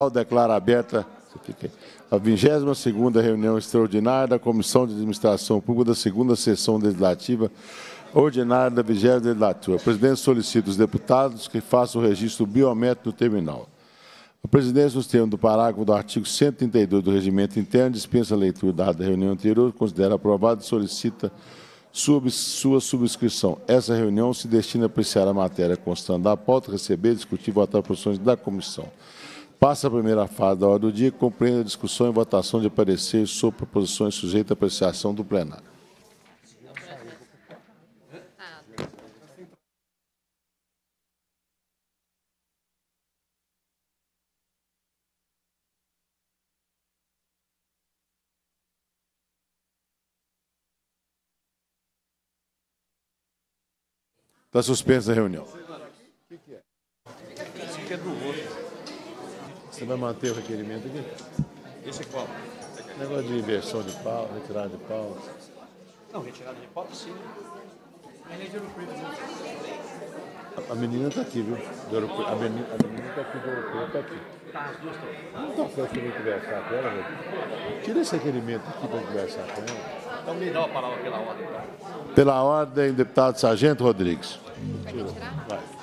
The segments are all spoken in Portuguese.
Eu declaro aberta a 22ª reunião extraordinária da Comissão de Administração Pública da segunda sessão legislativa ordinária da 20 legislatura. O presidente solicita os deputados que façam o registro biométrico no terminal. O presidente nos termos do parágrafo do artigo 132 do Regimento Interno, dispensa a leitura da reunião anterior, considera aprovado e solicita sub, sua subscrição. Essa reunião se destina a apreciar a matéria constando da pauta, receber, discutir e votar posições da comissão. Passa a primeira fase da hora do dia, compreende a discussão e votação de pareceres sobre proposições sujeitas à apreciação do plenário. Está suspensa a reunião. O que é? Fica é do rosto. Você vai manter o requerimento aqui? Esse é qual? Negócio de inversão de pau, retirada de pau. Não, retirada de pau, sim. A, a menina está aqui, viu? A menina, a menina tá aqui do europeu, está aqui. Tá, as duas estão. Então, quer que eu conversar com ela, velho? Tira esse requerimento aqui para conversar com ela. Então, me dá uma palavra pela ordem, então. Pela ordem, deputado Sargento Rodrigues. Tira. Vai.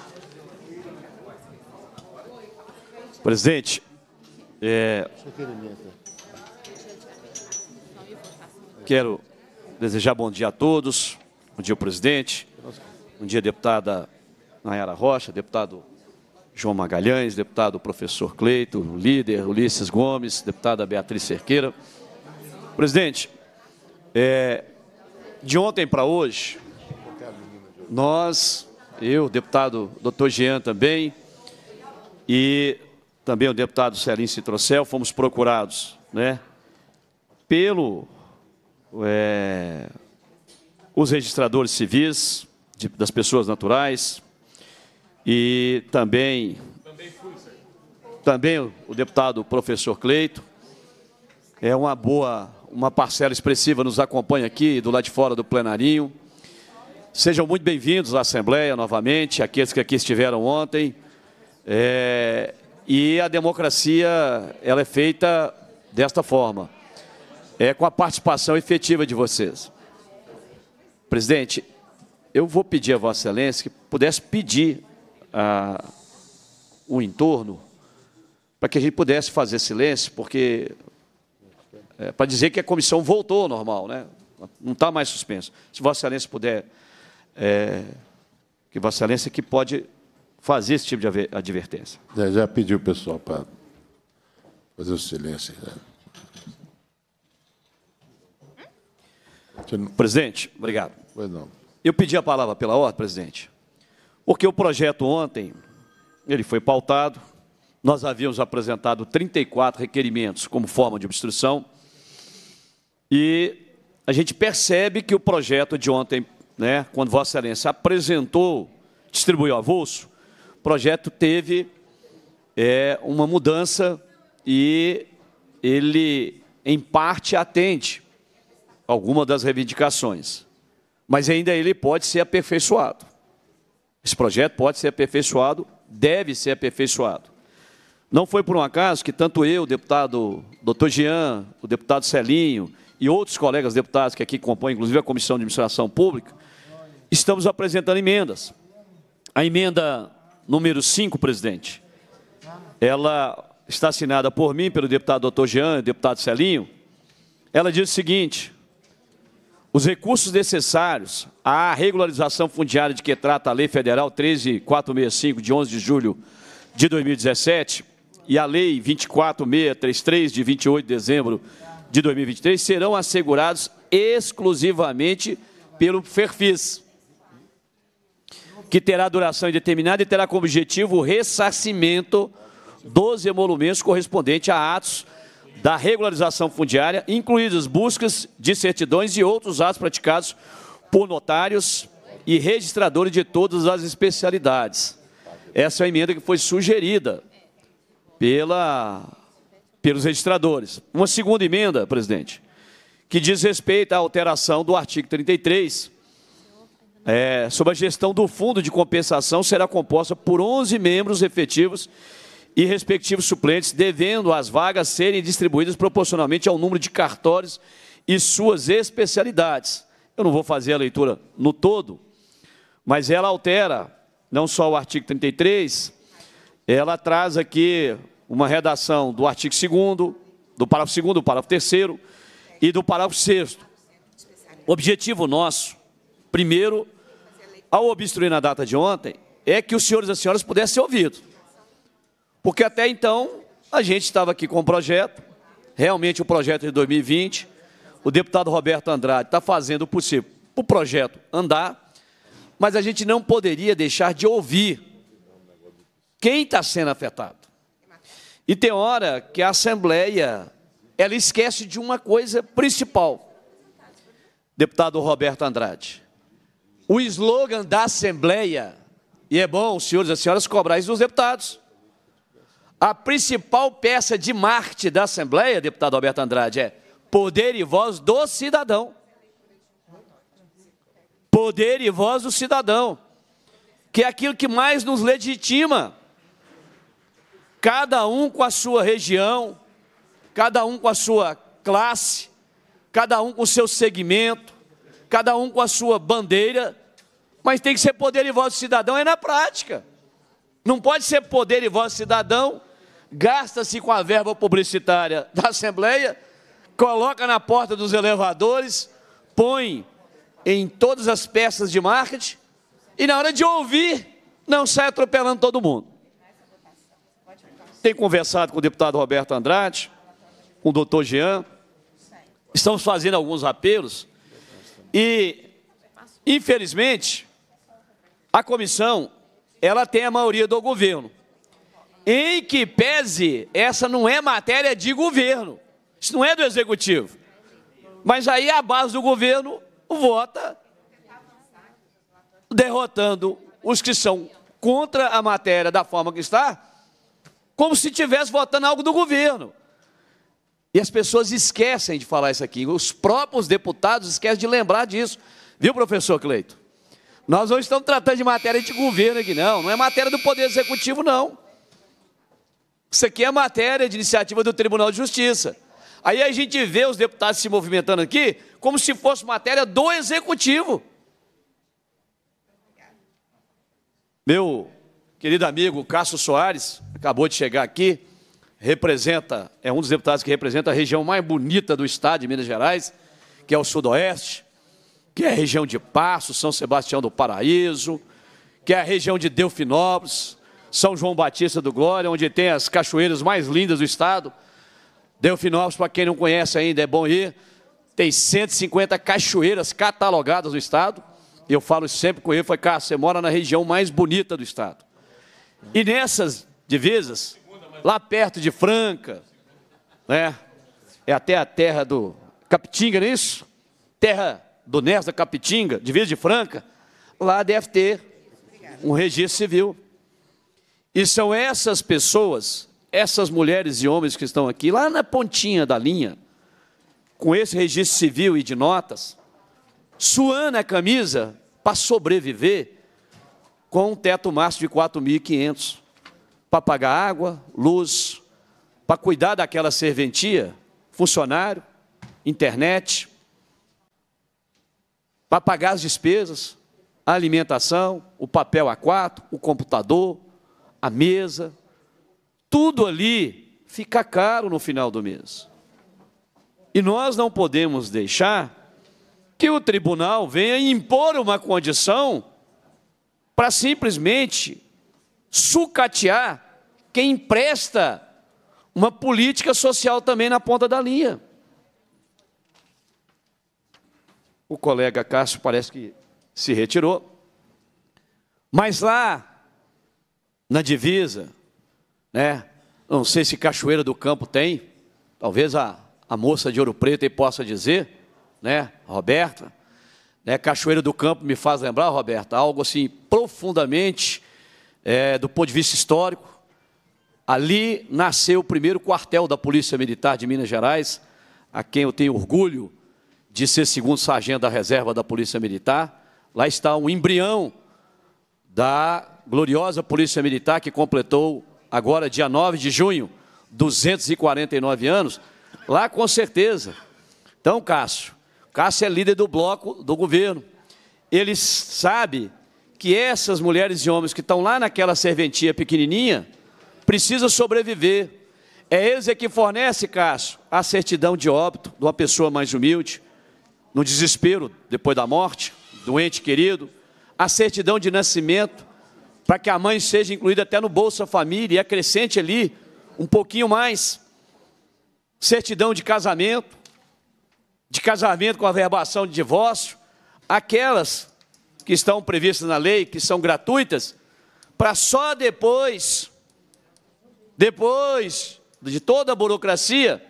Presidente, é, quero desejar bom dia a todos, bom dia, presidente, bom dia, deputada Nayara Rocha, deputado João Magalhães, deputado professor Cleito, o líder Ulisses Gomes, deputada Beatriz Cerqueira. Presidente, é, de ontem para hoje, nós, eu, deputado doutor Jean também, e também o deputado Celim Citrocel, fomos procurados né, pelo é, os registradores civis, de, das pessoas naturais, e também, também o deputado professor Cleito. É uma boa, uma parcela expressiva nos acompanha aqui do lado de fora do plenarinho. Sejam muito bem-vindos à Assembleia novamente, aqueles que aqui estiveram ontem. É, e a democracia ela é feita desta forma, é com a participação efetiva de vocês. Presidente, eu vou pedir a Vossa Excelência que pudesse pedir ah, o entorno para que a gente pudesse fazer silêncio, porque é, para dizer que a comissão voltou ao normal, né? não está mais suspenso. Se Vossa Excelência puder, é, que Vossa Excelência que pode fazer esse tipo de advertência. Já, já pediu o pessoal para fazer o silêncio. Né? Presidente, obrigado. Pois não. Eu pedi a palavra pela ordem, presidente, porque o projeto ontem ele foi pautado, nós havíamos apresentado 34 requerimentos como forma de obstrução e a gente percebe que o projeto de ontem, né, quando Vossa Excelência apresentou, distribuiu avulso, projeto teve é, uma mudança e ele, em parte, atende alguma das reivindicações. Mas ainda ele pode ser aperfeiçoado. Esse projeto pode ser aperfeiçoado, deve ser aperfeiçoado. Não foi por um acaso que tanto eu, o deputado doutor Jean, o deputado Celinho e outros colegas deputados que aqui compõem, inclusive a Comissão de Administração Pública, estamos apresentando emendas. A emenda número 5, presidente, ela está assinada por mim, pelo deputado doutor Jean, deputado Celinho, ela diz o seguinte, os recursos necessários à regularização fundiária de que trata a Lei Federal 13465, de 11 de julho de 2017, e a Lei 24633, de 28 de dezembro de 2023, serão assegurados exclusivamente pelo FERFIS que terá duração indeterminada e terá como objetivo o ressarcimento dos emolumentos correspondentes a atos da regularização fundiária, incluídas buscas de certidões e outros atos praticados por notários e registradores de todas as especialidades. Essa é a emenda que foi sugerida pela, pelos registradores. Uma segunda emenda, presidente, que diz respeito à alteração do artigo 33 é, a gestão do fundo de compensação será composta por 11 membros efetivos e respectivos suplentes, devendo as vagas serem distribuídas proporcionalmente ao número de cartórios e suas especialidades. Eu não vou fazer a leitura no todo, mas ela altera não só o artigo 33, ela traz aqui uma redação do artigo 2 do parágrafo 2 do parágrafo 3 e do parágrafo 6 O objetivo nosso, primeiro, ao obstruir na data de ontem, é que os senhores e as senhoras pudessem ser ouvidos. Porque até então, a gente estava aqui com o um projeto, realmente o um projeto de 2020. O deputado Roberto Andrade está fazendo o possível para o projeto andar, mas a gente não poderia deixar de ouvir quem está sendo afetado. E tem hora que a Assembleia ela esquece de uma coisa principal. Deputado Roberto Andrade, o slogan da Assembleia, e é bom, senhores e senhoras, cobrar isso dos deputados. A principal peça de marketing da Assembleia, deputado Alberto Andrade, é poder e voz do cidadão. Poder e voz do cidadão, que é aquilo que mais nos legitima. Cada um com a sua região, cada um com a sua classe, cada um com o seu segmento, cada um com a sua bandeira, mas tem que ser poder e voz do cidadão, é na prática. Não pode ser poder e voz do cidadão, gasta-se com a verba publicitária da Assembleia, coloca na porta dos elevadores, põe em todas as peças de marketing, e na hora de ouvir, não sai atropelando todo mundo. Tenho conversado com o deputado Roberto Andrade, com o doutor Jean, estamos fazendo alguns apelos e, infelizmente, a comissão, ela tem a maioria do governo. Em que pese, essa não é matéria de governo. Isso não é do executivo. Mas aí a base do governo vota derrotando os que são contra a matéria da forma que está, como se estivesse votando algo do governo. E as pessoas esquecem de falar isso aqui. Os próprios deputados esquecem de lembrar disso. Viu, professor Cleito? Nós não estamos tratando de matéria de governo aqui, não. Não é matéria do Poder Executivo, não. Isso aqui é matéria de iniciativa do Tribunal de Justiça. Aí a gente vê os deputados se movimentando aqui como se fosse matéria do Executivo. Meu querido amigo Cássio Soares acabou de chegar aqui representa, é um dos deputados que representa a região mais bonita do estado de Minas Gerais, que é o Sudoeste, que é a região de Passo, São Sebastião do Paraíso, que é a região de Delfinópolis, São João Batista do Glória, onde tem as cachoeiras mais lindas do estado. Delfinópolis, para quem não conhece ainda, é bom ir. Tem 150 cachoeiras catalogadas no estado. E eu falo sempre com ele, foi, cara, você mora na região mais bonita do estado. E nessas divisas, lá perto de Franca, né? É até a terra do Capitinga, não é isso? Terra do Nerds da Capitinga, vez de Franca. Lá deve ter um registro civil. E são essas pessoas, essas mulheres e homens que estão aqui, lá na pontinha da linha, com esse registro civil e de notas, suando a camisa para sobreviver com um teto máximo de 4.500 para pagar água, luz, para cuidar daquela serventia, funcionário, internet, para pagar as despesas, a alimentação, o papel A4, o computador, a mesa, tudo ali fica caro no final do mês. E nós não podemos deixar que o tribunal venha impor uma condição para simplesmente sucatear quem empresta uma política social também na ponta da linha. O colega Cássio parece que se retirou. Mas lá na divisa, né? Não sei se Cachoeira do Campo tem, talvez a, a moça de Ouro Preto possa dizer, né, Roberta? Né, Cachoeira do Campo me faz lembrar, Roberta, algo assim profundamente é, do ponto de vista histórico, Ali nasceu o primeiro quartel da Polícia Militar de Minas Gerais, a quem eu tenho orgulho de ser segundo sargento da reserva da Polícia Militar. Lá está um embrião da gloriosa Polícia Militar que completou agora dia 9 de junho 249 anos. Lá com certeza. Então, Cássio, Cássio é líder do bloco do governo. Ele sabe que essas mulheres e homens que estão lá naquela serventia pequenininha, precisa sobreviver. É Êxia é que fornece, Cássio, a certidão de óbito de uma pessoa mais humilde, no desespero depois da morte, doente querido, a certidão de nascimento, para que a mãe seja incluída até no Bolsa Família e acrescente ali um pouquinho mais. Certidão de casamento, de casamento com averbação de divórcio, aquelas que estão previstas na lei, que são gratuitas, para só depois depois de toda a burocracia,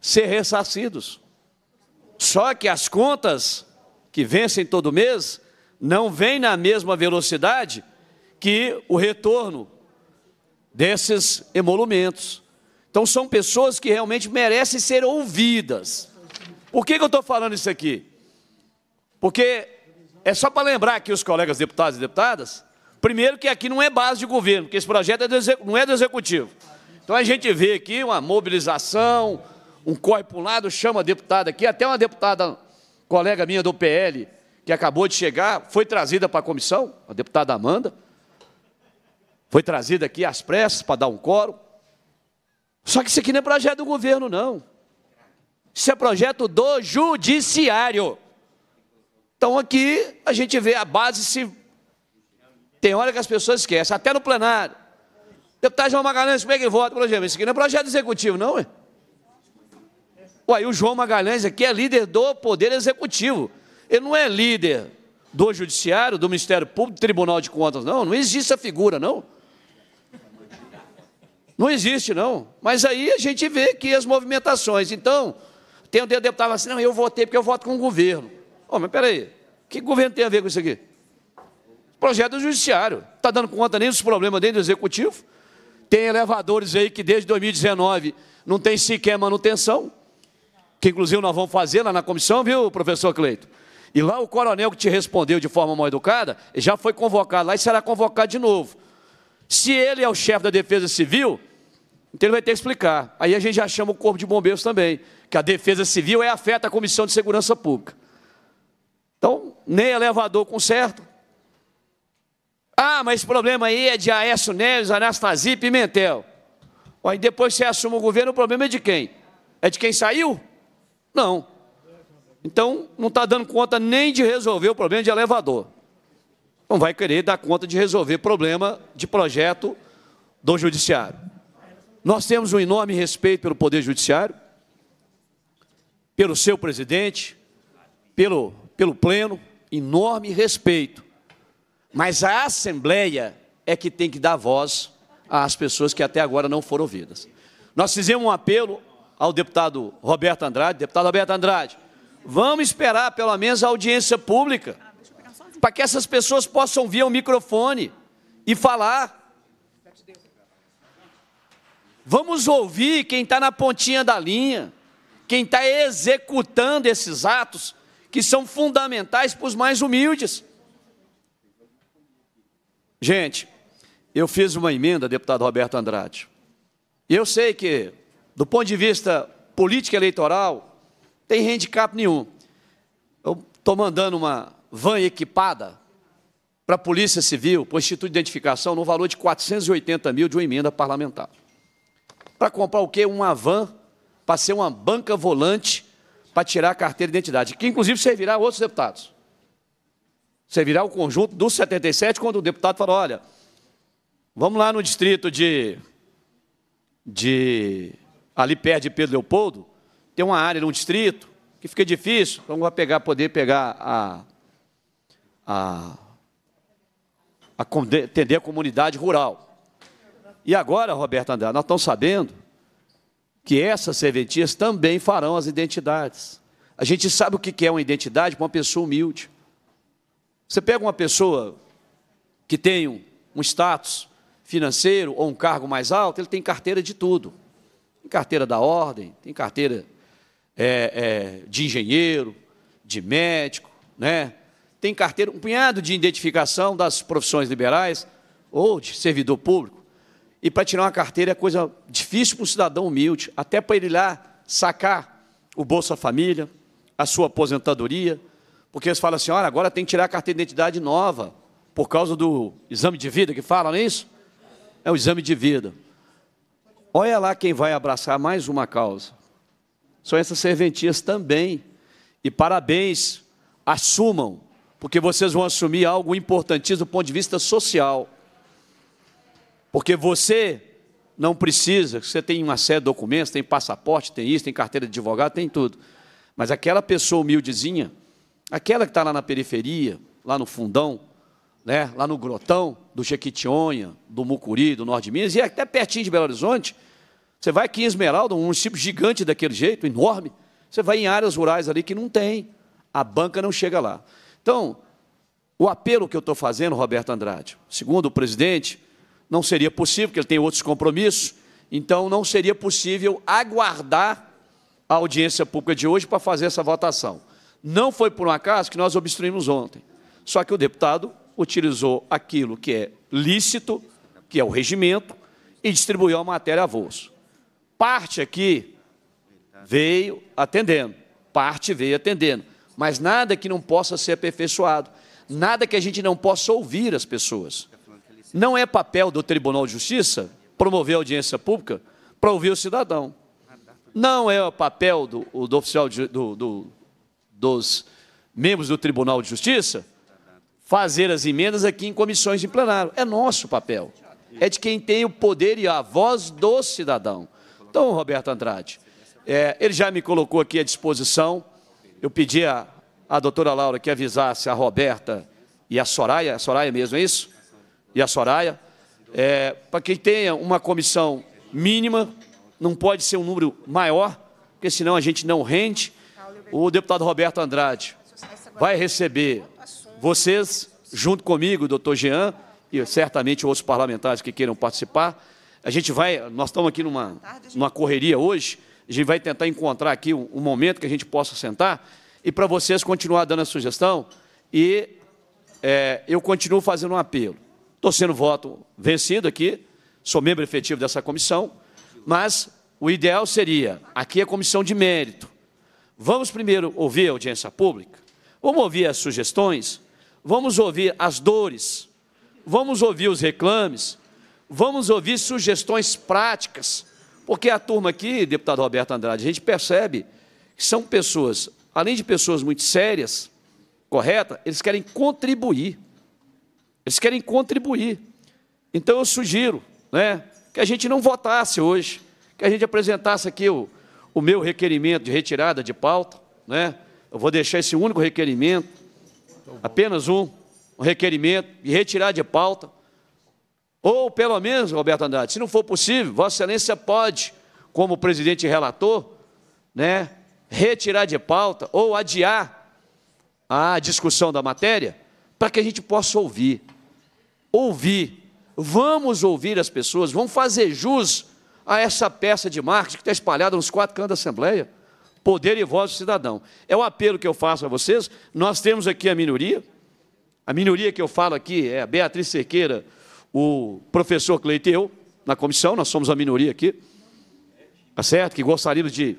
ser ressarcidos. Só que as contas que vencem todo mês não vêm na mesma velocidade que o retorno desses emolumentos. Então são pessoas que realmente merecem ser ouvidas. Por que, que eu estou falando isso aqui? Porque é só para lembrar aqui os colegas deputados e deputadas Primeiro que aqui não é base de governo, porque esse projeto é do, não é do executivo. Então a gente vê aqui uma mobilização, um corre para um lado, chama a deputada aqui, até uma deputada, colega minha do PL, que acabou de chegar, foi trazida para a comissão, a deputada Amanda, foi trazida aqui às pressas para dar um coro. Só que isso aqui não é projeto do governo, não. Isso é projeto do judiciário. Então aqui a gente vê a base se tem hora que as pessoas esquecem, até no plenário. Deputado João Magalhães, como é que ele vota? Por exemplo, isso aqui não é projeto executivo, não, é? Ué, o João Magalhães aqui é líder do Poder Executivo. Ele não é líder do Judiciário, do Ministério Público, do Tribunal de Contas, não. Não existe essa figura, não. Não existe, não. Mas aí a gente vê que as movimentações. Então, tem um deputado assim, não, eu votei porque eu voto com o governo. Oh, mas peraí, o que governo tem a ver com isso aqui? projeto do judiciário. Está dando conta nem dos problemas dentro do executivo. Tem elevadores aí que desde 2019 não tem sequer manutenção, que inclusive nós vamos fazer lá na comissão, viu, professor Cleito? E lá o coronel que te respondeu de forma mal educada já foi convocado lá e será convocado de novo. Se ele é o chefe da Defesa Civil, então ele vai ter que explicar. Aí a gente já chama o Corpo de Bombeiros também, que a Defesa Civil é afeta a Comissão de Segurança Pública. Então, nem elevador com certo ah, mas esse problema aí é de Aécio Neves, Anastasia e Pimentel. Aí depois você assume o governo, o problema é de quem? É de quem saiu? Não. Então, não está dando conta nem de resolver o problema de elevador. Não vai querer dar conta de resolver problema de projeto do judiciário. Nós temos um enorme respeito pelo Poder Judiciário, pelo seu presidente, pelo, pelo Pleno, enorme respeito. Mas a Assembleia é que tem que dar voz às pessoas que até agora não foram ouvidas. Nós fizemos um apelo ao deputado Roberto Andrade. Deputado Roberto Andrade, vamos esperar pelo menos a audiência pública para que essas pessoas possam vir ao microfone e falar. Vamos ouvir quem está na pontinha da linha, quem está executando esses atos que são fundamentais para os mais humildes. Gente, eu fiz uma emenda, deputado Roberto Andrade. Eu sei que, do ponto de vista política eleitoral, tem handicap nenhum. Eu estou mandando uma van equipada para a Polícia Civil, para o Instituto de Identificação, no valor de 480 mil de uma emenda parlamentar. Para comprar o quê? Uma van para ser uma banca volante para tirar a carteira de identidade, que inclusive servirá a outros deputados. Servirá o conjunto dos 77 quando o deputado falou: olha, vamos lá no distrito de, de ali perto de Pedro Leopoldo, tem uma área, um distrito, que fica difícil, então Vamos pegar, poder pegar a, a, a atender a comunidade rural. E agora, Roberto André, nós estamos sabendo que essas serventias também farão as identidades. A gente sabe o que é uma identidade para uma pessoa humilde. Você pega uma pessoa que tem um status financeiro ou um cargo mais alto, ele tem carteira de tudo. Tem carteira da ordem, tem carteira é, é, de engenheiro, de médico, né? tem carteira, um punhado de identificação das profissões liberais ou de servidor público. E para tirar uma carteira é coisa difícil para um cidadão humilde, até para ele ir lá sacar o Bolsa Família, a sua aposentadoria, porque eles falam assim: olha, agora tem que tirar a carteira de identidade nova, por causa do exame de vida que falam, não é isso? É o exame de vida. Olha lá quem vai abraçar mais uma causa. São essas serventias também. E parabéns, assumam, porque vocês vão assumir algo importantíssimo do ponto de vista social. Porque você não precisa, você tem uma série de documentos, tem passaporte, tem isso, tem carteira de advogado, tem tudo. Mas aquela pessoa humildezinha, Aquela que está lá na periferia, lá no fundão, né, lá no grotão do Jequitinhonha, do Mucuri, do Norte de Minas, e é até pertinho de Belo Horizonte, você vai aqui em Esmeralda, um município gigante daquele jeito, enorme, você vai em áreas rurais ali que não tem, a banca não chega lá. Então, o apelo que eu estou fazendo, Roberto Andrade, segundo o presidente, não seria possível, porque ele tem outros compromissos, então não seria possível aguardar a audiência pública de hoje para fazer essa votação. Não foi por um acaso que nós obstruímos ontem. Só que o deputado utilizou aquilo que é lícito, que é o regimento, e distribuiu a matéria a avulso. Parte aqui veio atendendo, parte veio atendendo, mas nada que não possa ser aperfeiçoado, nada que a gente não possa ouvir as pessoas. Não é papel do Tribunal de Justiça promover a audiência pública para ouvir o cidadão. Não é o papel do, do oficial de, do, do, dos membros do Tribunal de Justiça fazer as emendas aqui em comissões de plenário. É nosso papel. É de quem tem o poder e a voz do cidadão. Então, Roberto Andrade, é, ele já me colocou aqui à disposição. Eu pedi a, a doutora Laura que avisasse a Roberta e a Soraya, a Soraya mesmo, é isso? E a Soraya, é, para que tenha uma comissão mínima, não pode ser um número maior, porque senão a gente não rende o deputado Roberto Andrade vai receber vocês, junto comigo, doutor Jean, e certamente outros parlamentares que queiram participar. A gente vai, nós estamos aqui numa, numa correria hoje, a gente vai tentar encontrar aqui um, um momento que a gente possa sentar e para vocês continuar dando a sugestão e é, eu continuo fazendo um apelo. Estou sendo voto vencido aqui, sou membro efetivo dessa comissão, mas o ideal seria, aqui é comissão de mérito, Vamos primeiro ouvir a audiência pública, vamos ouvir as sugestões, vamos ouvir as dores, vamos ouvir os reclames, vamos ouvir sugestões práticas, porque a turma aqui, deputado Roberto Andrade, a gente percebe que são pessoas, além de pessoas muito sérias, correta, eles querem contribuir. Eles querem contribuir. Então eu sugiro né, que a gente não votasse hoje, que a gente apresentasse aqui o o meu requerimento de retirada de pauta, né? eu vou deixar esse único requerimento, apenas um, um requerimento de retirar de pauta, ou pelo menos, Roberto Andrade, se não for possível, Vossa Excelência pode, como presidente relator, né, retirar de pauta ou adiar a discussão da matéria para que a gente possa ouvir. Ouvir. Vamos ouvir as pessoas, vamos fazer jus a essa peça de marketing que está espalhada nos quatro cantos da Assembleia. Poder e voz do cidadão. É o apelo que eu faço a vocês. Nós temos aqui a minoria. A minoria que eu falo aqui é a Beatriz Cerqueira, o professor eu na comissão, nós somos a minoria aqui. Tá certo? Que gostaríamos de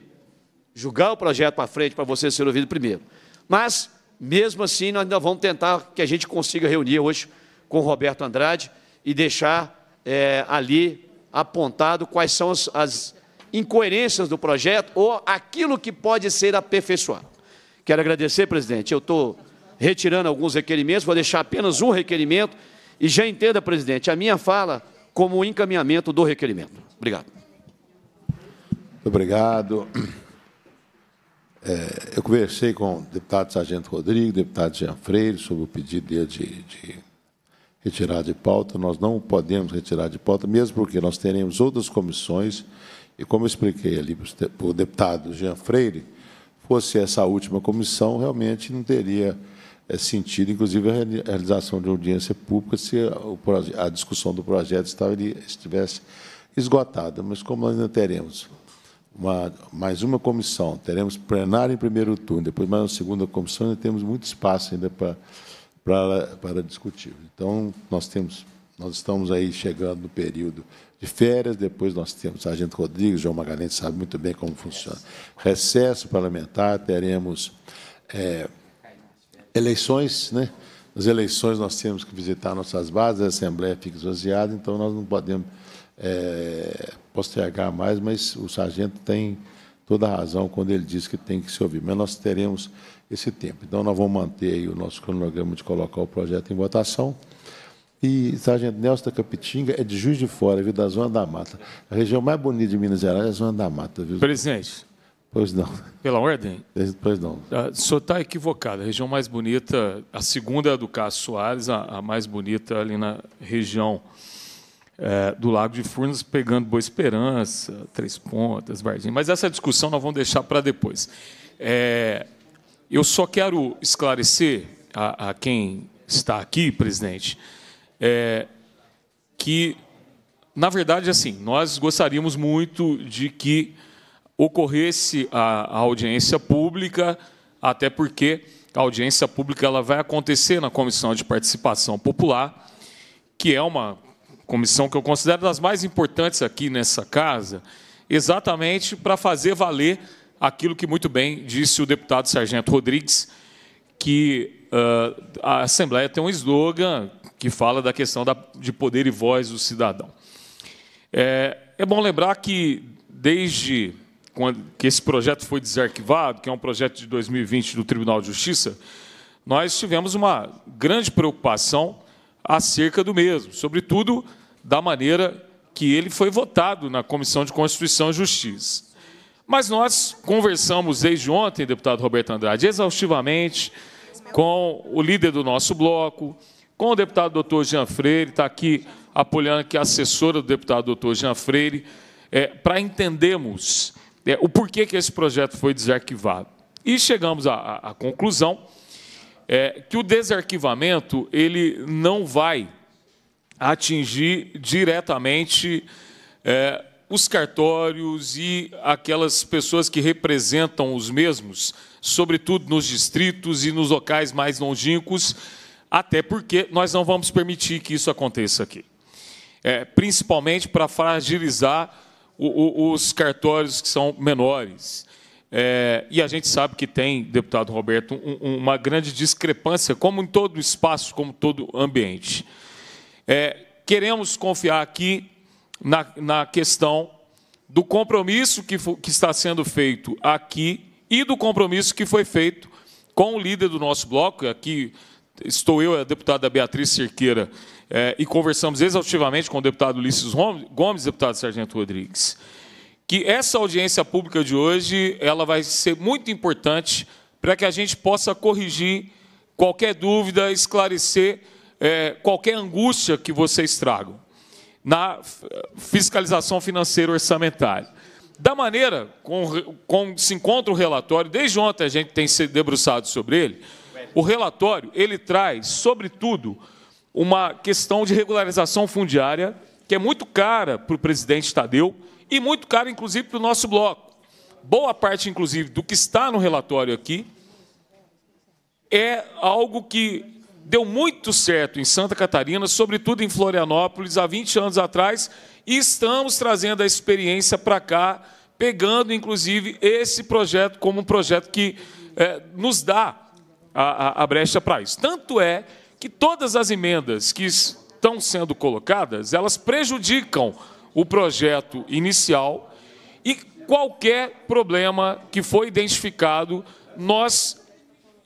julgar o projeto para frente para vocês serem ouvidos primeiro. Mas, mesmo assim, nós ainda vamos tentar que a gente consiga reunir hoje com o Roberto Andrade e deixar é, ali apontado quais são as, as incoerências do projeto ou aquilo que pode ser aperfeiçoado. Quero agradecer, presidente. Eu estou retirando alguns requerimentos, vou deixar apenas um requerimento. E já entenda, presidente, a minha fala como encaminhamento do requerimento. Obrigado. obrigado. É, eu conversei com o deputado Sargento Rodrigues, deputado Jean Freire, sobre o pedido dele de, de retirar de pauta, nós não podemos retirar de pauta, mesmo porque nós teremos outras comissões, e como eu expliquei ali para o deputado Jean Freire, fosse essa última comissão, realmente não teria eh, sentido, inclusive, a realização de audiência pública se a discussão do projeto estivesse esgotada. Mas como nós ainda teremos uma, mais uma comissão, teremos plenário em primeiro turno, depois mais uma segunda comissão, ainda temos muito espaço ainda para para, para discutir. Então, nós temos, nós estamos aí chegando no período de férias, depois nós temos o Sargento Rodrigues, João Magalhães sabe muito bem como funciona. Recesso parlamentar, teremos é, eleições, né? Nas eleições nós temos que visitar nossas bases, a Assembleia fica esvaziada, então nós não podemos é, postergar mais, mas o sargento tem toda a razão quando ele diz que tem que se ouvir. Mas nós teremos esse tempo. Então, nós vamos manter o nosso cronograma de colocar o projeto em votação. E Sargento Nelson da Capitinga é de Juiz de Fora, viu, da Zona da Mata. A região mais bonita de Minas Gerais é a Zona da Mata, viu? Presidente. Pois não. Pela ordem? Pois não. Ah, o senhor está equivocado. A região mais bonita, a segunda é a do Cássio Soares, a, a mais bonita é ali na região é, do Lago de Furnas, pegando Boa Esperança, Três Pontas, Varginha. Mas essa discussão nós vamos deixar para depois. É, eu só quero esclarecer a, a quem está aqui, presidente, é, que, na verdade, assim, nós gostaríamos muito de que ocorresse a, a audiência pública, até porque a audiência pública ela vai acontecer na Comissão de Participação Popular, que é uma comissão que eu considero das mais importantes aqui nessa casa, exatamente para fazer valer aquilo que muito bem disse o deputado Sargento Rodrigues, que uh, a Assembleia tem um slogan que fala da questão da, de poder e voz do cidadão. É, é bom lembrar que, desde quando, que esse projeto foi desarquivado, que é um projeto de 2020 do Tribunal de Justiça, nós tivemos uma grande preocupação acerca do mesmo, sobretudo da maneira que ele foi votado na Comissão de Constituição e Justiça. Mas nós conversamos desde ontem, deputado Roberto Andrade, exaustivamente com o líder do nosso bloco, com o deputado doutor Jean Freire, está aqui apoiando aqui a assessora do deputado doutor Jean Freire, é, para entendermos é, o porquê que esse projeto foi desarquivado. E chegamos à, à conclusão é, que o desarquivamento ele não vai atingir diretamente é, os cartórios e aquelas pessoas que representam os mesmos, sobretudo nos distritos e nos locais mais longínquos, até porque nós não vamos permitir que isso aconteça aqui. É, principalmente para fragilizar o, o, os cartórios que são menores. É, e a gente sabe que tem, deputado Roberto, um, uma grande discrepância, como em todo espaço, como todo ambiente. É, queremos confiar aqui na, na questão do compromisso que, que está sendo feito aqui e do compromisso que foi feito com o líder do nosso bloco, aqui estou eu, a deputada Beatriz Cerqueira, é, e conversamos exaustivamente com o deputado Ulisses Gomes, deputado Sargento Rodrigues, que essa audiência pública de hoje ela vai ser muito importante para que a gente possa corrigir qualquer dúvida, esclarecer é, qualquer angústia que vocês tragam na fiscalização financeira orçamentária. Da maneira como com, se encontra o relatório, desde ontem a gente tem se debruçado sobre ele, o relatório ele traz, sobretudo, uma questão de regularização fundiária que é muito cara para o presidente Tadeu e muito cara, inclusive, para o nosso bloco. Boa parte, inclusive, do que está no relatório aqui é algo que deu muito certo em Santa Catarina, sobretudo em Florianópolis, há 20 anos atrás, e estamos trazendo a experiência para cá, pegando, inclusive, esse projeto como um projeto que é, nos dá a, a, a brecha para isso. Tanto é que todas as emendas que estão sendo colocadas, elas prejudicam o projeto inicial e qualquer problema que foi identificado, nós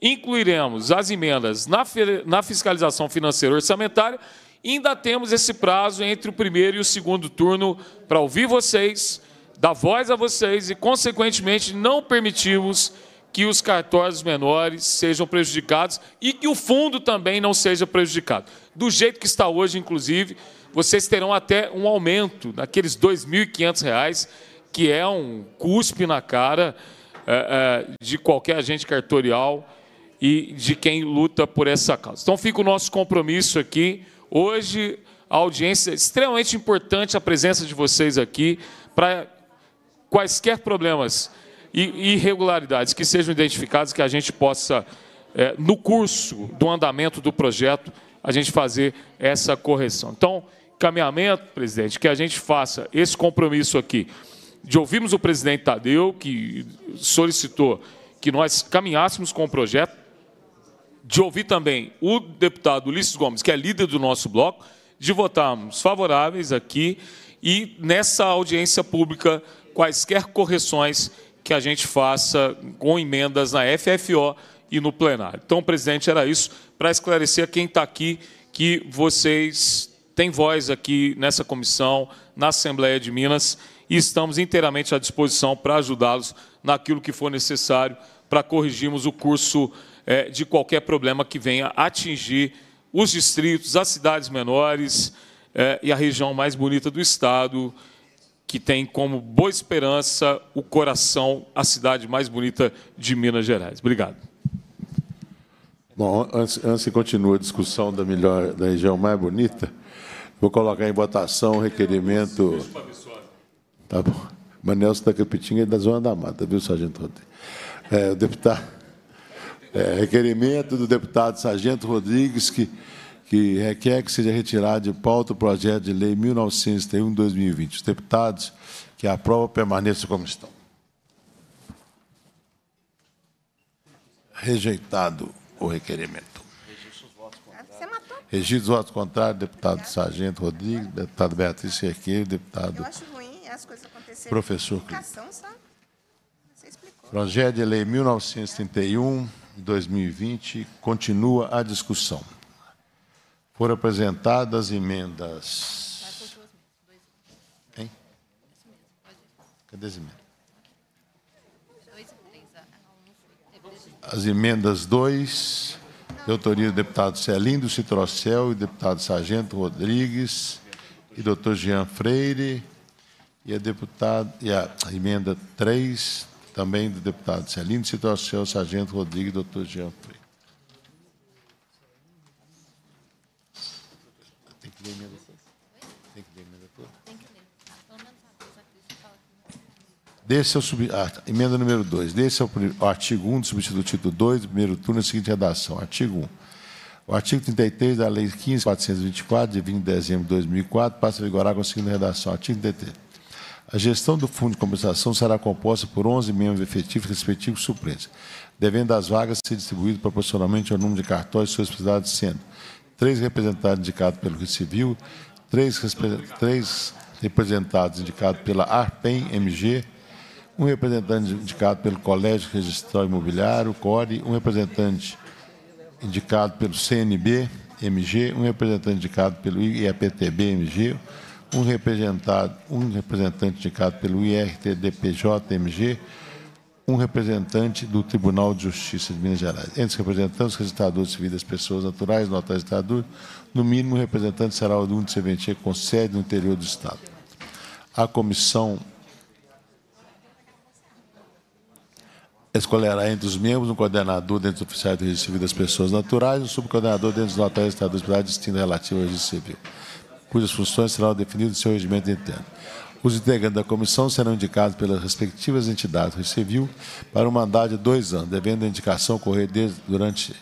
incluiremos as emendas na, na fiscalização financeira orçamentária. Ainda temos esse prazo entre o primeiro e o segundo turno para ouvir vocês, dar voz a vocês e, consequentemente, não permitimos que os cartórios menores sejam prejudicados e que o fundo também não seja prejudicado. Do jeito que está hoje, inclusive, vocês terão até um aumento daqueles R$ 2.500, que é um cuspe na cara eh, eh, de qualquer agente cartorial e de quem luta por essa causa. Então fica o nosso compromisso aqui. Hoje, a audiência, é extremamente importante a presença de vocês aqui para quaisquer problemas e irregularidades que sejam identificados, que a gente possa, é, no curso do andamento do projeto, a gente fazer essa correção. Então, caminhamento, presidente, que a gente faça esse compromisso aqui de ouvirmos o presidente Tadeu, que solicitou que nós caminhássemos com o projeto, de ouvir também o deputado Ulisses Gomes, que é líder do nosso bloco, de votarmos favoráveis aqui e, nessa audiência pública, quaisquer correções que a gente faça com emendas na FFO e no plenário. Então, presidente, era isso para esclarecer a quem está aqui que vocês têm voz aqui nessa comissão, na Assembleia de Minas, e estamos inteiramente à disposição para ajudá-los naquilo que for necessário para corrigirmos o curso é, de qualquer problema que venha atingir os distritos, as cidades menores é, e a região mais bonita do estado, que tem como Boa Esperança o coração, a cidade mais bonita de Minas Gerais. Obrigado. Bom, antes, antes que continue a discussão da melhor, da região mais bonita, vou colocar em votação o requerimento. Tá bom. Manelso da Capitinha e da Zona da Mata, viu, Sargento? É, deputado é, requerimento do deputado Sargento Rodrigues, que, que requer que seja retirado de pauta o projeto de lei 1931-2020. Os deputados que aprovam permaneçam como estão. Rejeitado o requerimento. Registro os votos contrários, deputado Sargento Rodrigues, deputado Beatriz Serqueiro, deputado. Eu acho ruim as coisas acontecerem. Professor. Projeto de Lei 1931, 2020 continua a discussão. Foram apresentadas emendas. Hein? Cadê as emendas? As emendas 2, de autoria do deputado Celindo Citrocel e deputado Sargento Rodrigues e doutor Jean Freire, e a, deputada, e a emenda 3 também do deputado Celino cito de senhor Sargento Rodrigues e doutor Jean Freire. Tem que ler minha Tem toda? Tem que ler. Tá, pelo menos a coisa que fala Desse é sub... ah, tá, emenda número 2. Desse ao é artigo 1 do substituto do título 2 do primeiro turno, é a seguinte redação. Artigo 1. O artigo 33 da Lei 15.424, de 20 de dezembro de 2004, passa a vigorar com a seguinte redação. Artigo 33. A gestão do fundo de compensação será composta por 11 membros efetivos, respectivos suplentes, devendo as vagas ser distribuídas proporcionalmente ao número de cartórios precisidades sendo três representantes indicados pelo Rio Civil, três, três representados indicados pela ARPEM-MG, um representante indicado pelo Colégio Registral Imobiliário, CORE, um representante indicado pelo CNB, MG, um representante indicado pelo IAPTB, MG, um, representado, um representante indicado pelo IRTDPJMG um representante do Tribunal de Justiça de Minas Gerais. Entre os representantes, registradores civis das pessoas naturais, notários registradores, no mínimo, o representante será o de um de serventia com sede no interior do Estado. A comissão escolherá entre os membros um coordenador dentre os oficiais do registro civil das pessoas naturais um subcoordenador dentre os notários registradores privados distinto relativo ao registro civil cujas funções serão definidas no seu regimento interno. Os integrantes da comissão serão indicados pelas respectivas entidades civil para um mandato de dois anos, devendo a indicação ocorrer desde, durante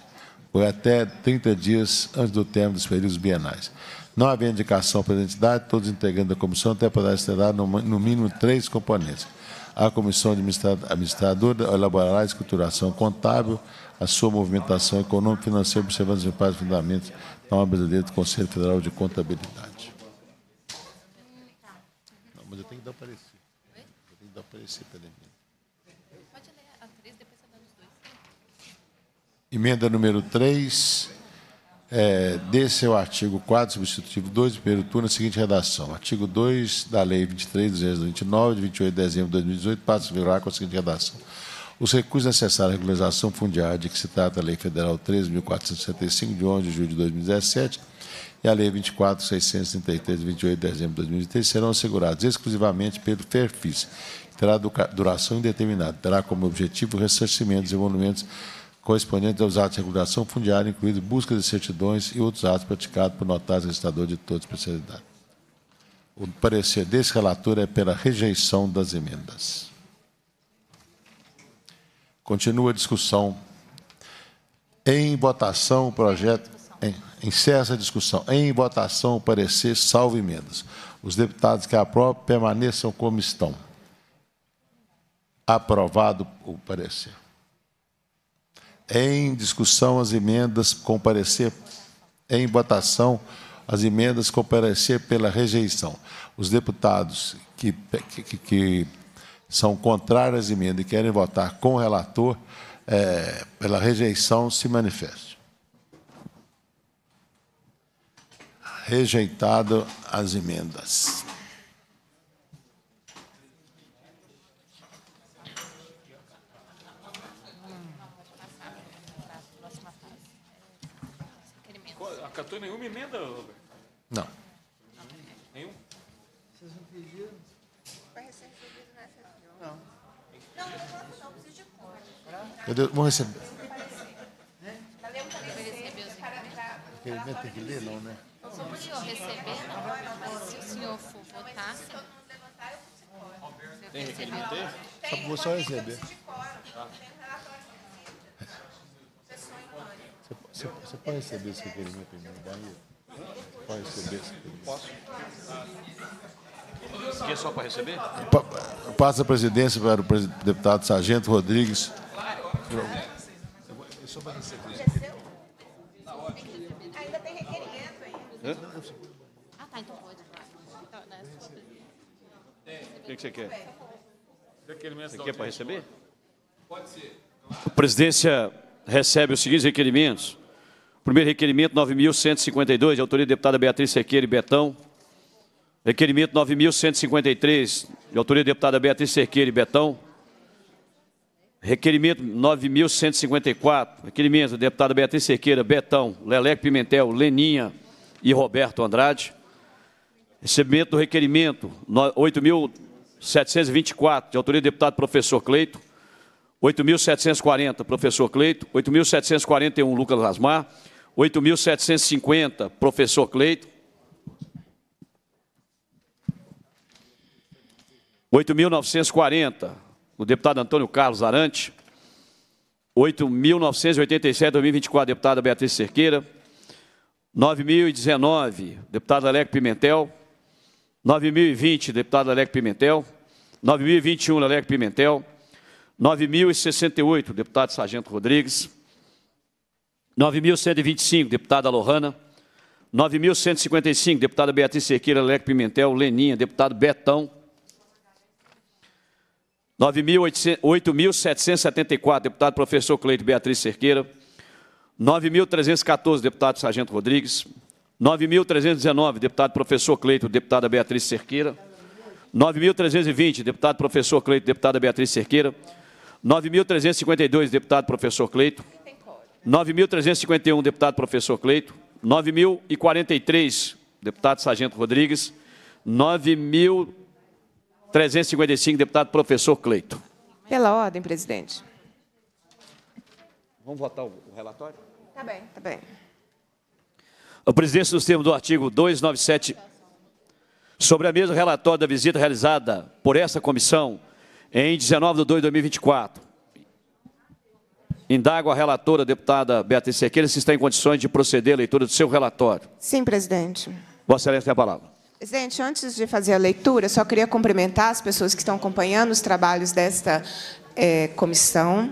ou até 30 dias antes do término dos períodos bienais. Não havendo indicação pela entidade, todos os integrantes da comissão até poderá estudar no mínimo três componentes. A comissão administradora elaborará a escrituração contábil, a sua movimentação econômica e financeira, observando os principais fundamentos da norma brasileira do Conselho Federal de Contabilidade. Emenda número 3. É, desse é o artigo 4, substitutivo 2, primeiro turno, na seguinte redação. Artigo 2 da Lei 229, de 28 de dezembro de 2018, passa a virar com a seguinte redação. Os recursos necessários à regularização fundiária de que se trata a Lei Federal 3.475, de 11 de julho de 2017, e a Lei 24.633, de 28 de dezembro de 2013, serão assegurados exclusivamente pelo FERFIS, terá duração indeterminada, terá como objetivo o ressarcimento dos emolumentos correspondente aos atos de regulação fundiária, incluindo busca de certidões e outros atos praticados por notários registradores de toda especialidade. O parecer desse relator é pela rejeição das emendas. Continua a discussão. Em votação, o projeto. encerra a discussão. Em votação, o parecer salvo emendas. Os deputados que aprovam permaneçam como estão. Aprovado o parecer. Em discussão, as emendas com parecer em votação as emendas com parecer pela rejeição. Os deputados que, que, que são contrários às emendas e querem votar com o relator é, pela rejeição se manifeste. Rejeitado as emendas. Deus, vamos receber. Vai ter que ler, não, né? Como o senhor receber, não. Se o senhor for votar. Tem requerimento aí? vou só receber. Você, você pode receber esse requerimento em Bahia? Né? pode receber esse requerimento? Posso. Aqui é só para receber? Passa a presidência para o deputado Sargento Rodrigues. Eu sou balanceiro. Ainda tem requerimento ainda. Ah, tá, então pode. O que, você quer? Requerimento você quer para receber? Pode ser. A presidência recebe os seguintes requerimentos. Primeiro requerimento, 9.152, de autoria da deputada Beatriz Sequeira e Betão. Requerimento 9.153, de autoria da deputada Beatriz Cerqueira e Betão. Requerimento 9.154, requerimento da deputado Beatriz Cerqueira, Betão, Leleco Pimentel, Leninha e Roberto Andrade. Recebimento do requerimento 8.724, de autoria do deputado professor Cleito, 8.740, professor Cleito, 8.741, Lucas Rasmar, 8.750, professor Cleito, 8.940, o deputado Antônio Carlos Arante, 8.987, 2024, deputada Beatriz Cerqueira, 9.019, deputado Alec Pimentel, 9.020, deputado Alec Pimentel, 9.021, Alec Pimentel, 9.068, deputado Sargento Rodrigues, 9.125, deputada Lohana, 9.155, deputada Beatriz Cerqueira, Alec Pimentel, Leninha, deputado Betão, 8.774, deputado professor Cleide Beatriz Cerqueira. 9.314, deputado Sargento Rodrigues. 9.319, deputado professor Cleito, deputada Beatriz Cerqueira. 9.320, deputado professor Cleito, deputada Beatriz Cerqueira. 9.352, deputado professor Cleito. 9.351, deputado professor Cleito. 9.043, deputado Sargento Rodrigues. 9.000 355, deputado professor Cleito. Pela ordem, presidente. Vamos votar o relatório? Tá bem, tá bem. O presidente, nos termos do artigo 297, sobre a mesma relatório da visita realizada por essa comissão em 19 de 2 de 2024, indago a relatora, a deputada Beatriz Sequeira, se está em condições de proceder à leitura do seu relatório. Sim, presidente. Vossa Excelência tem a palavra. Presidente, antes de fazer a leitura, só queria cumprimentar as pessoas que estão acompanhando os trabalhos desta é, comissão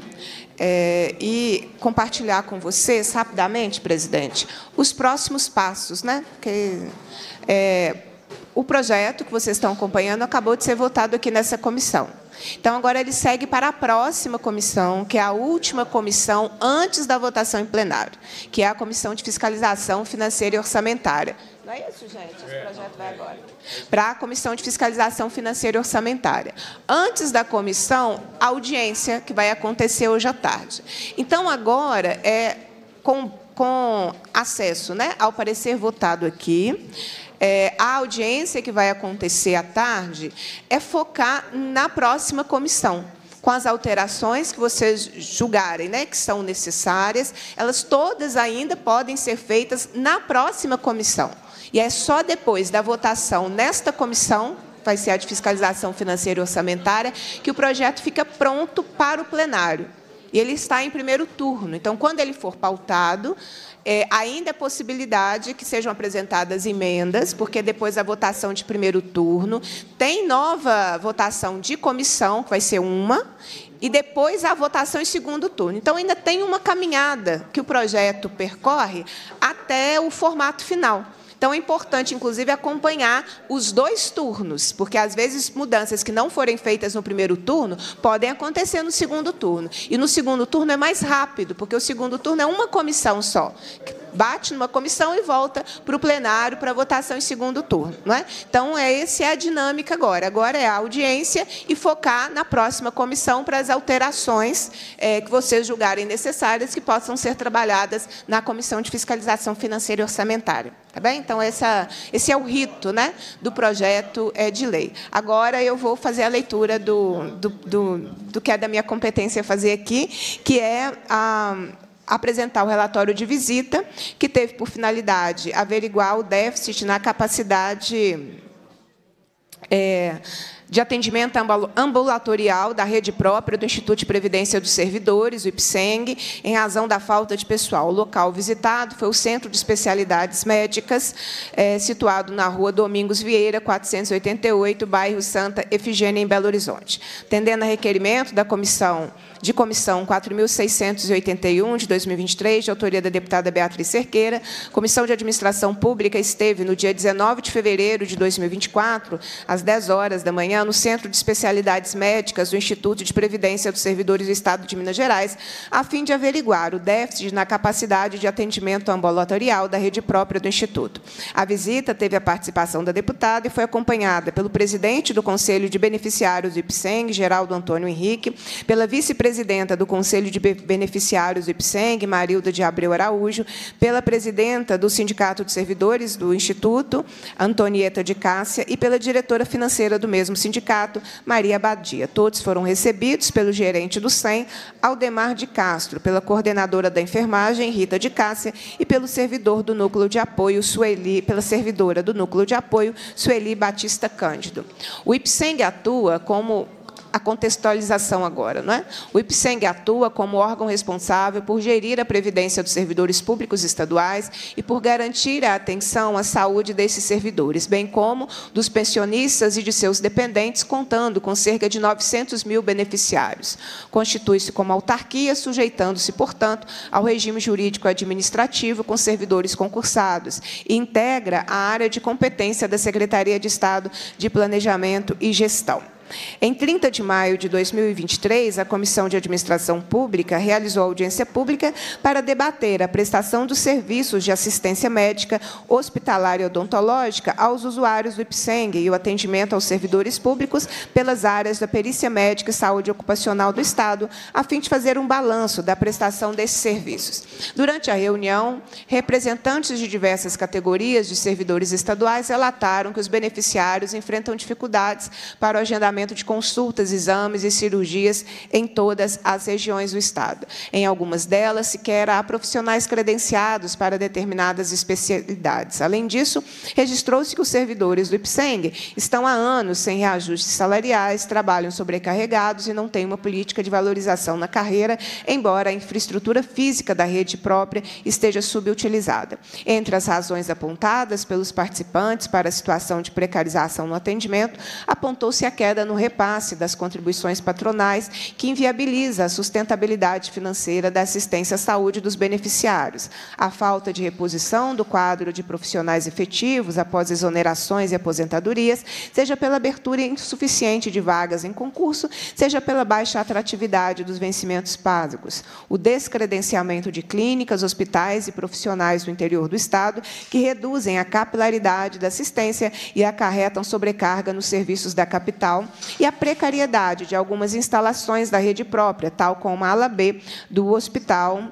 é, e compartilhar com vocês rapidamente, presidente, os próximos passos, né? Porque, é, o projeto que vocês estão acompanhando acabou de ser votado aqui nessa comissão. Então, agora ele segue para a próxima comissão, que é a última comissão antes da votação em plenário, que é a Comissão de Fiscalização Financeira e Orçamentária. Não é isso, gente? Esse é, projeto vai é. agora. Para a Comissão de Fiscalização Financeira e Orçamentária. Antes da comissão, a audiência que vai acontecer hoje à tarde. Então, agora, é com, com acesso né, ao parecer votado aqui, é, a audiência que vai acontecer à tarde é focar na próxima comissão, com as alterações que vocês julgarem né, que são necessárias, elas todas ainda podem ser feitas na próxima comissão. E é só depois da votação nesta comissão vai ser a de fiscalização financeira e orçamentária, que o projeto fica pronto para o plenário. E ele está em primeiro turno. Então, quando ele for pautado, é, ainda é possibilidade que sejam apresentadas emendas, porque depois da votação de primeiro turno, tem nova votação de comissão, que vai ser uma, e depois a votação em segundo turno. Então, ainda tem uma caminhada que o projeto percorre até o formato final. Então é importante, inclusive, acompanhar os dois turnos, porque às vezes mudanças que não forem feitas no primeiro turno podem acontecer no segundo turno. E no segundo turno é mais rápido, porque o segundo turno é uma comissão só bate numa comissão e volta para o plenário para votação em segundo turno. Não é? Então, é, essa é a dinâmica agora. Agora é a audiência e focar na próxima comissão para as alterações é, que vocês julgarem necessárias que possam ser trabalhadas na Comissão de Fiscalização Financeira e Orçamentária. Tá bem? Então, essa, esse é o rito né, do projeto é, de lei. Agora eu vou fazer a leitura do, do, do, do que é da minha competência fazer aqui, que é a, apresentar o relatório de visita, que teve por finalidade averiguar o déficit na capacidade é, de atendimento ambulatorial da rede própria do Instituto de Previdência dos Servidores, o IPSENG, em razão da falta de pessoal. O local visitado foi o Centro de Especialidades Médicas, é, situado na rua Domingos Vieira, 488, bairro Santa Efigênia, em Belo Horizonte. Atendendo a requerimento da comissão de comissão 4.681, de 2023, de autoria da deputada Beatriz Cerqueira, Comissão de Administração Pública esteve no dia 19 de fevereiro de 2024, às 10 horas da manhã, manhã no Centro de Especialidades Médicas do Instituto de Previdência dos Servidores do Estado de Minas Gerais, a fim de averiguar o déficit na capacidade de atendimento ambulatorial da rede própria do Instituto. A visita teve a participação da deputada e foi acompanhada pelo presidente do Conselho de Beneficiários do IPSENG, Geraldo Antônio Henrique, pela vice-presidenta do Conselho de Beneficiários do IPSENG, Marilda de Abreu Araújo, pela presidenta do Sindicato de Servidores do Instituto, Antonieta de Cássia, e pela diretora financeira do mesmo sindicato, Maria Badia. Todos foram recebidos pelo gerente do SEM, Aldemar de Castro, pela coordenadora da enfermagem, Rita de Cássia, e pelo servidor do núcleo de apoio, Sueli, pela servidora do núcleo de apoio, Sueli Batista Cândido. O IPSENG atua como a contextualização agora. Não é? O IPSENG atua como órgão responsável por gerir a previdência dos servidores públicos estaduais e por garantir a atenção à saúde desses servidores, bem como dos pensionistas e de seus dependentes, contando com cerca de 900 mil beneficiários. Constitui-se como autarquia, sujeitando-se, portanto, ao regime jurídico administrativo com servidores concursados e integra a área de competência da Secretaria de Estado de Planejamento e Gestão. Em 30 de maio de 2023, a Comissão de Administração Pública realizou audiência pública para debater a prestação dos serviços de assistência médica, hospitalar e odontológica aos usuários do IPSENG e o atendimento aos servidores públicos pelas áreas da perícia médica e saúde ocupacional do Estado, a fim de fazer um balanço da prestação desses serviços. Durante a reunião, representantes de diversas categorias de servidores estaduais relataram que os beneficiários enfrentam dificuldades para o agendamento de consultas, exames e cirurgias em todas as regiões do Estado. Em algumas delas, sequer há profissionais credenciados para determinadas especialidades. Além disso, registrou-se que os servidores do IPSENG estão há anos sem reajustes salariais, trabalham sobrecarregados e não têm uma política de valorização na carreira, embora a infraestrutura física da rede própria esteja subutilizada. Entre as razões apontadas pelos participantes para a situação de precarização no atendimento, apontou-se a queda no repasse das contribuições patronais, que inviabiliza a sustentabilidade financeira da assistência à saúde dos beneficiários. A falta de reposição do quadro de profissionais efetivos após exonerações e aposentadorias, seja pela abertura insuficiente de vagas em concurso, seja pela baixa atratividade dos vencimentos pagos. O descredenciamento de clínicas, hospitais e profissionais do interior do Estado, que reduzem a capilaridade da assistência e acarretam sobrecarga nos serviços da capital, e a precariedade de algumas instalações da rede própria, tal como a ala B do Hospital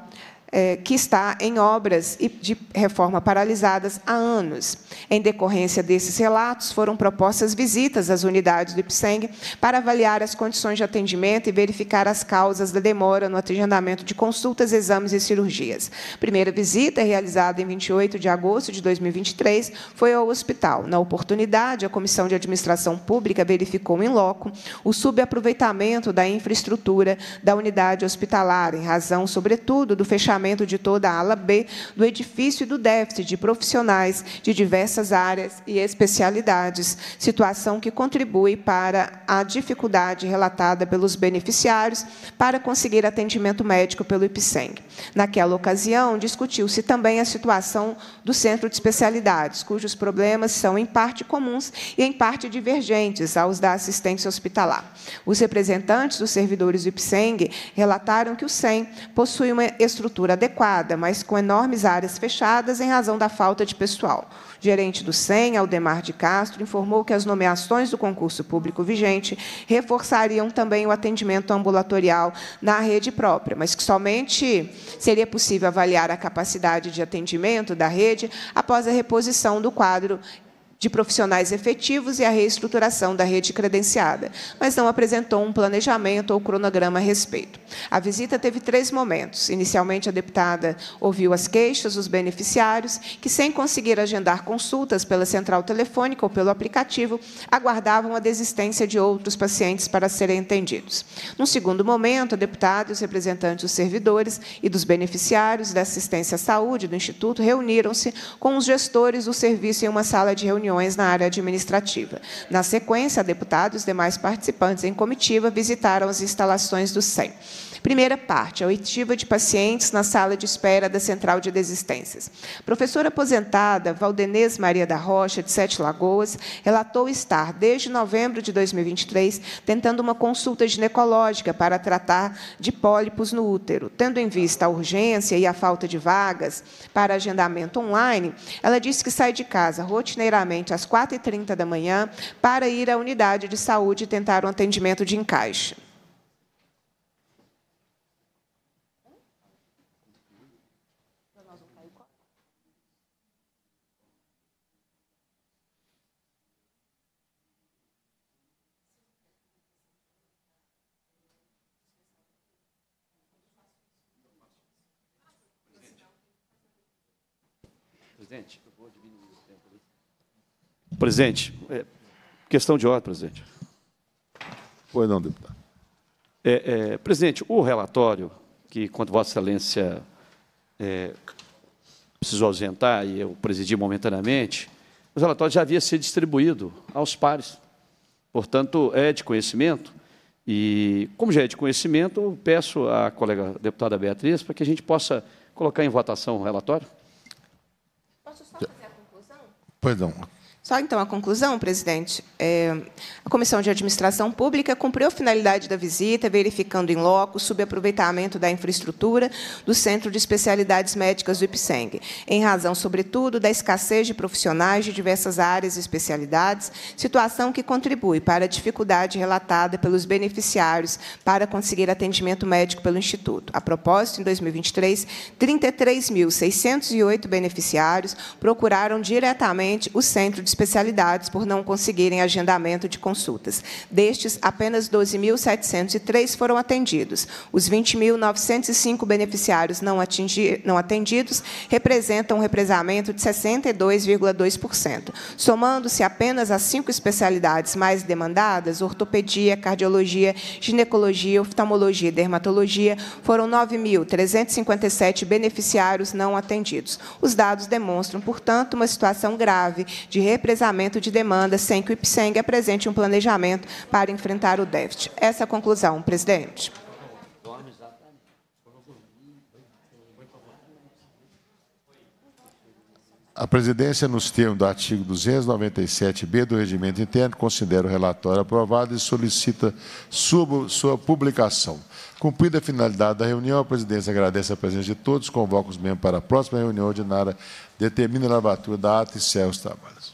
é, que está em obras de reforma paralisadas há anos. Em decorrência desses relatos, foram propostas visitas às unidades do IPSENG para avaliar as condições de atendimento e verificar as causas da demora no atendimento de consultas, exames e cirurgias. A primeira visita, realizada em 28 de agosto de 2023, foi ao hospital. Na oportunidade, a Comissão de Administração Pública verificou em loco o subaproveitamento da infraestrutura da unidade hospitalar, em razão, sobretudo, do fechamento de toda a ala B do edifício e do déficit de profissionais de diversas áreas e especialidades, situação que contribui para a dificuldade relatada pelos beneficiários para conseguir atendimento médico pelo IPSENG. Naquela ocasião, discutiu-se também a situação do centro de especialidades, cujos problemas são em parte comuns e em parte divergentes aos da assistência hospitalar. Os representantes dos servidores do IPSENG relataram que o SEM possui uma estrutura estrutura adequada, mas com enormes áreas fechadas em razão da falta de pessoal. O gerente do SEM, Aldemar de Castro, informou que as nomeações do concurso público vigente reforçariam também o atendimento ambulatorial na rede própria, mas que somente seria possível avaliar a capacidade de atendimento da rede após a reposição do quadro de profissionais efetivos e a reestruturação da rede credenciada, mas não apresentou um planejamento ou cronograma a respeito. A visita teve três momentos. Inicialmente, a deputada ouviu as queixas dos beneficiários, que, sem conseguir agendar consultas pela central telefônica ou pelo aplicativo, aguardavam a desistência de outros pacientes para serem entendidos. Num segundo momento, a deputada e os representantes dos servidores e dos beneficiários da assistência à saúde do Instituto reuniram-se com os gestores do serviço em uma sala de reunião reuniões na área administrativa. Na sequência, deputados e demais participantes em comitiva visitaram as instalações do SEM. Primeira parte, a oitiva de pacientes na sala de espera da Central de Desistências. Professora aposentada Valdenez Maria da Rocha, de Sete Lagoas, relatou estar, desde novembro de 2023, tentando uma consulta ginecológica para tratar de pólipos no útero. Tendo em vista a urgência e a falta de vagas para agendamento online, ela disse que sai de casa rotineiramente às 4h30 da manhã para ir à unidade de saúde e tentar um atendimento de encaixe. Presidente, é, questão de ordem, presidente. Pois não, deputado. É, é, presidente, o relatório que, quando Vossa Excelência é, precisou ausentar e eu presidi momentaneamente, o relatório já havia sido distribuído aos pares. Portanto, é de conhecimento. E, como já é de conhecimento, eu peço à colega deputada Beatriz para que a gente possa colocar em votação o relatório. Posso só fazer a conclusão? Pois não. Só então a conclusão, presidente. É, a Comissão de Administração Pública cumpriu a finalidade da visita, verificando em loco o subaproveitamento da infraestrutura do Centro de Especialidades Médicas do IPSENG, em razão, sobretudo, da escassez de profissionais de diversas áreas e especialidades, situação que contribui para a dificuldade relatada pelos beneficiários para conseguir atendimento médico pelo Instituto. A propósito, em 2023, 33.608 beneficiários procuraram diretamente o Centro de especialidades por não conseguirem agendamento de consultas. Destes, apenas 12.703 foram atendidos. Os 20.905 beneficiários não, atingir, não atendidos representam um represamento de 62,2%. Somando-se apenas as cinco especialidades mais demandadas, ortopedia, cardiologia, ginecologia, oftalmologia e dermatologia, foram 9.357 beneficiários não atendidos. Os dados demonstram, portanto, uma situação grave de repercussão represamento de demandas sem que o IPSENG apresente um planejamento para enfrentar o déficit. Essa é a conclusão, presidente. A presidência, nos termos do artigo 297-B do Regimento Interno, considera o relatório aprovado e solicita sua, sua publicação. Cumprida a finalidade da reunião, a presidência agradece a presença de todos, convoca os membros para a próxima reunião ordinária, determina a lavatura da ata e encerra os trabalhos.